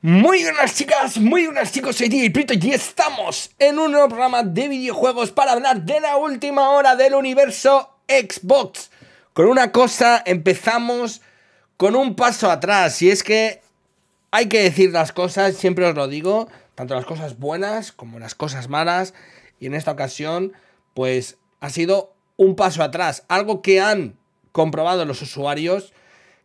Muy buenas chicas, muy buenas chicos, soy DJ Prito y estamos en un nuevo programa de videojuegos para hablar de la última hora del universo Xbox. Con una cosa empezamos con un paso atrás y es que hay que decir las cosas, siempre os lo digo, tanto las cosas buenas como las cosas malas y en esta ocasión pues ha sido un paso atrás, algo que han comprobado los usuarios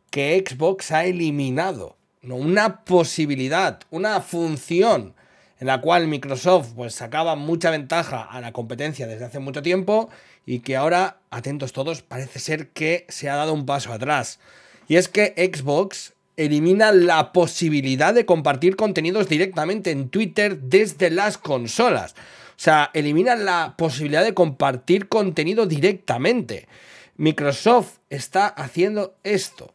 que Xbox ha eliminado una posibilidad, una función en la cual Microsoft pues sacaba mucha ventaja a la competencia desde hace mucho tiempo y que ahora, atentos todos, parece ser que se ha dado un paso atrás. Y es que Xbox elimina la posibilidad de compartir contenidos directamente en Twitter desde las consolas. O sea, elimina la posibilidad de compartir contenido directamente. Microsoft está haciendo esto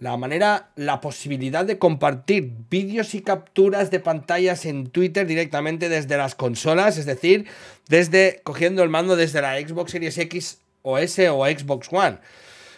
la manera, la posibilidad de compartir vídeos y capturas de pantallas en Twitter directamente desde las consolas, es decir, desde cogiendo el mando desde la Xbox Series X o S o Xbox One.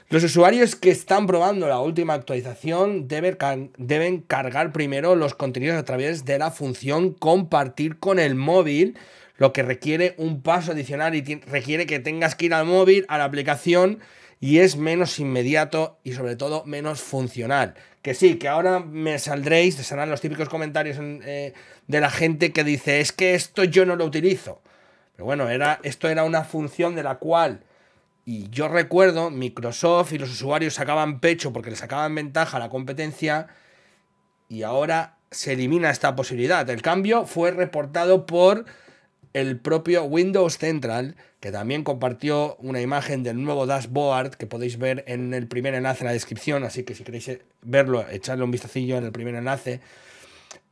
Los usuarios que están probando la última actualización deben cargar primero los contenidos a través de la función compartir con el móvil, lo que requiere un paso adicional y requiere que tengas que ir al móvil, a la aplicación y es menos inmediato y sobre todo menos funcional. Que sí, que ahora me saldréis, te los típicos comentarios eh, de la gente que dice, es que esto yo no lo utilizo. Pero bueno, era, esto era una función de la cual, y yo recuerdo, Microsoft y los usuarios sacaban pecho porque le sacaban ventaja a la competencia, y ahora se elimina esta posibilidad. El cambio fue reportado por el propio Windows Central, que también compartió una imagen del nuevo dashboard que podéis ver en el primer enlace en la descripción, así que si queréis verlo, echadle un vistacillo en el primer enlace,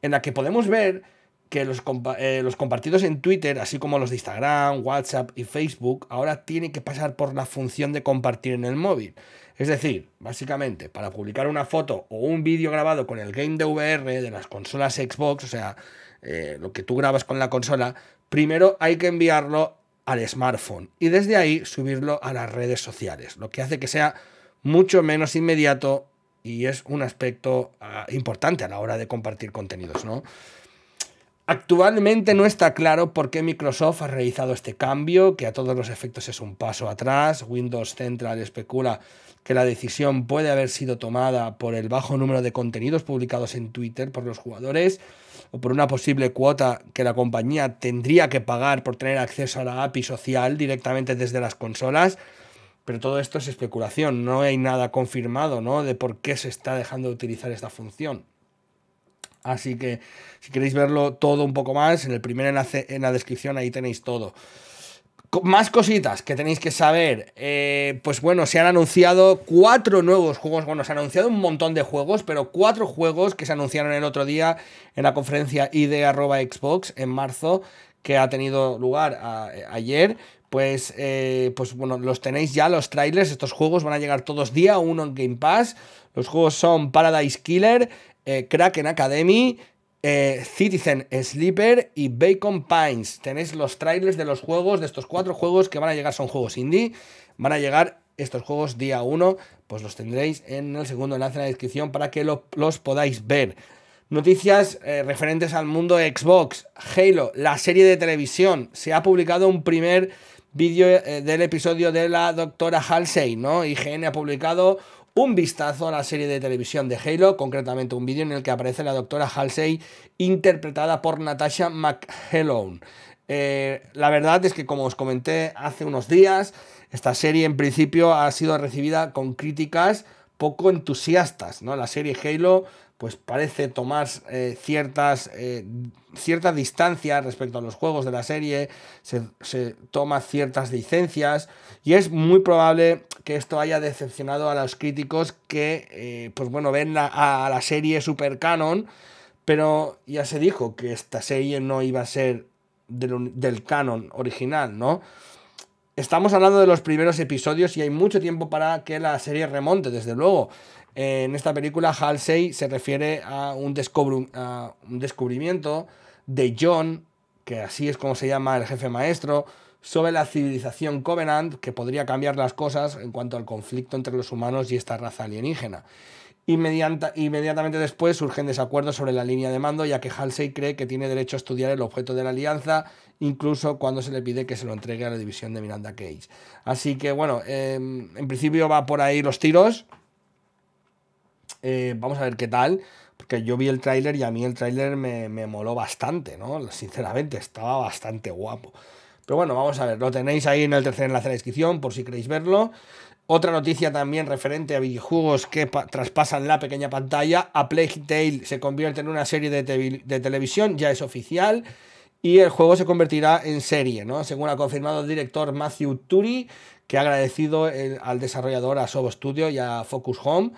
en la que podemos ver que los, eh, los, compartidos en Twitter, así como los de Instagram, WhatsApp y Facebook, ahora tienen que pasar por la función de compartir en el móvil. Es decir, básicamente, para publicar una foto o un vídeo grabado con el game de VR de las consolas Xbox, o sea, eh, lo que tú grabas con la consola, primero hay que enviarlo al smartphone y desde ahí subirlo a las redes sociales, lo que hace que sea mucho menos inmediato y es un aspecto ah, importante a la hora de compartir contenidos, ¿no? Actualmente no está claro por qué Microsoft ha realizado este cambio, que a todos los efectos es un paso atrás. Windows Central especula que la decisión puede haber sido tomada por el bajo número de contenidos publicados en Twitter por los jugadores o por una posible cuota que la compañía tendría que pagar por tener acceso a la API social directamente desde las consolas. Pero todo esto es especulación, no hay nada confirmado ¿no? de por qué se está dejando de utilizar esta función. Así que si queréis verlo todo un poco más, en el primer enlace en la descripción ahí tenéis todo. Más cositas que tenéis que saber. Eh, pues bueno, se han anunciado cuatro nuevos juegos. Bueno, se han anunciado un montón de juegos, pero cuatro juegos que se anunciaron el otro día en la conferencia ID-Xbox en marzo, que ha tenido lugar eh, ayer. Pues, eh, pues bueno, los tenéis ya, los trailers. Estos juegos van a llegar todos días, uno en Game Pass. Los juegos son Paradise Killer, eh, Kraken Academy, eh, Citizen Sleeper y Bacon Pines. Tenéis los trailers de los juegos, de estos cuatro juegos que van a llegar, son juegos indie. Van a llegar estos juegos día 1, pues los tendréis en el segundo enlace en la descripción para que los podáis ver. Noticias eh, referentes al mundo Xbox, Halo, la serie de televisión. Se ha publicado un primer vídeo del episodio de la doctora Halsey, ¿no? IGN ha publicado un vistazo a la serie de televisión de Halo, concretamente un vídeo en el que aparece la doctora Halsey interpretada por Natasha McHelone. Eh, la verdad es que como os comenté hace unos días, esta serie en principio ha sido recibida con críticas poco entusiastas, ¿no? La serie Halo pues parece tomar eh, ciertas, distancias eh, cierta distancia respecto a los juegos de la serie, se, se, toma ciertas licencias y es muy probable que esto haya decepcionado a los críticos que, eh, pues bueno, ven a, la serie super canon, pero ya se dijo que esta serie no iba a ser del, del canon original, ¿no? Estamos hablando de los primeros episodios y hay mucho tiempo para que la serie remonte, desde luego. En esta película, Halsey se refiere a un, descubrimiento de John, que así es como se llama el jefe maestro, sobre la civilización Covenant que podría cambiar las cosas en cuanto al conflicto entre los humanos y esta raza alienígena. inmediatamente después surgen desacuerdos sobre la línea de mando, ya que Halsey cree que tiene derecho a estudiar el objeto de la alianza, incluso cuando se le pide que se lo entregue a la división de Miranda Cage. Así que bueno, em, en principio va por ahí los tiros. Eh, vamos a ver qué tal, porque yo vi el tráiler y a mí el tráiler me, moló bastante, ¿no? Sinceramente, estaba bastante guapo. Pero bueno, vamos a ver, lo tenéis ahí en el tercer enlace de la descripción por si queréis verlo. Otra noticia también referente a videojuegos que traspasan la pequeña pantalla. A Plague Tale se convierte en una serie de, televisión, ya es oficial y el juego se convertirá en serie, ¿no? Según ha confirmado el director Matthew Turi, que ha agradecido al desarrollador a Sobo Studio y a Focus Home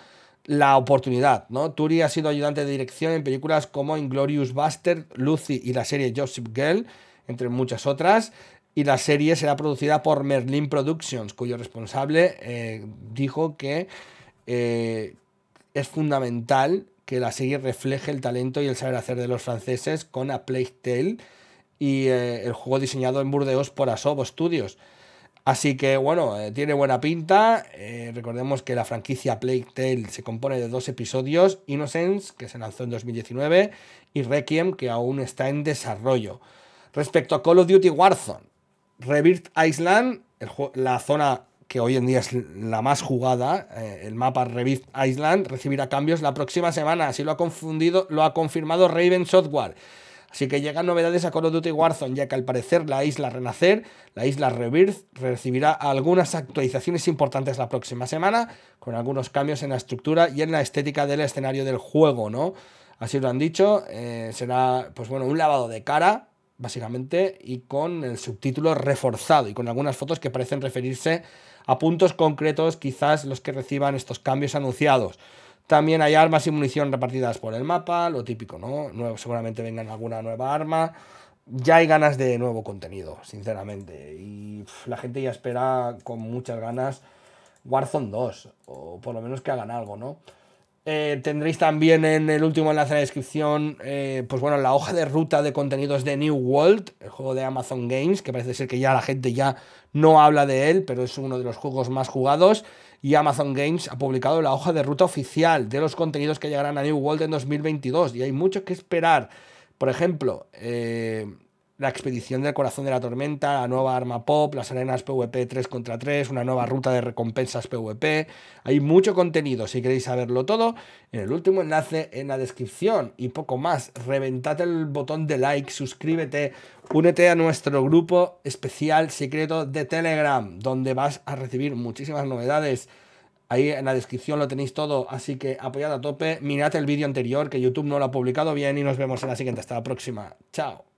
la oportunidad, ¿no? Turi ha sido ayudante de dirección en películas como Inglorious Buster, Lucy y la serie Joseph Girl, entre muchas otras. Y la serie será producida por Merlin Productions, cuyo responsable eh, dijo que eh, es fundamental que la serie refleje el talento y el saber hacer de los franceses con A Plague Tale y eh, el juego diseñado en Burdeos por Asobo Studios. Así que bueno, eh, tiene buena pinta. Eh, recordemos que la franquicia Plague Tale se compone de dos episodios, Innocence, que se lanzó en 2019, y Requiem, que aún está en desarrollo. Respecto a Call of Duty Warzone, Rebirth Island, la zona que hoy en día es la más jugada, eh, el mapa Rebirth Island, recibirá cambios la próxima semana, así lo ha, confundido, lo ha confirmado Raven Software. Así que llegan novedades a Call of Duty Warzone, ya que al parecer la isla Renacer, la isla Rebirth, recibirá algunas actualizaciones importantes la próxima semana, con algunos cambios en la estructura y en la estética del escenario del juego, ¿no? Así lo han dicho, eh, será, pues bueno, un lavado de cara, básicamente, y con el subtítulo reforzado y con algunas fotos que parecen referirse a puntos concretos, quizás los que reciban estos cambios anunciados. También hay armas y munición repartidas por el mapa, lo típico, ¿no? seguramente vengan alguna nueva arma. Ya hay ganas de nuevo contenido, sinceramente. Y la gente ya espera con muchas ganas Warzone 2, o por lo menos que hagan algo, ¿no? Eh, tendréis también en el último enlace de descripción, eh, pues bueno, la hoja de ruta de contenidos de New World, el juego de Amazon Games, que parece ser que ya la gente ya no habla de él, pero es uno de los juegos más jugados. Y Amazon Games ha publicado la hoja de ruta oficial de los contenidos que llegarán a New World en 2022. Y hay mucho que esperar. Por ejemplo, eh, la expedición del corazón de la tormenta, la nueva arma pop, las arenas PvP 3 contra 3, una nueva ruta de recompensas PvP. Hay mucho contenido, si queréis saberlo todo, en el último enlace en la descripción. Y poco más, reventad el botón de like, suscríbete, únete a nuestro grupo especial secreto de Telegram, donde vas a recibir muchísimas novedades. Ahí en la descripción lo tenéis todo, así que apoyad a tope, mirad el vídeo anterior que YouTube no lo ha publicado bien y nos vemos en la siguiente. Hasta la próxima. Chao.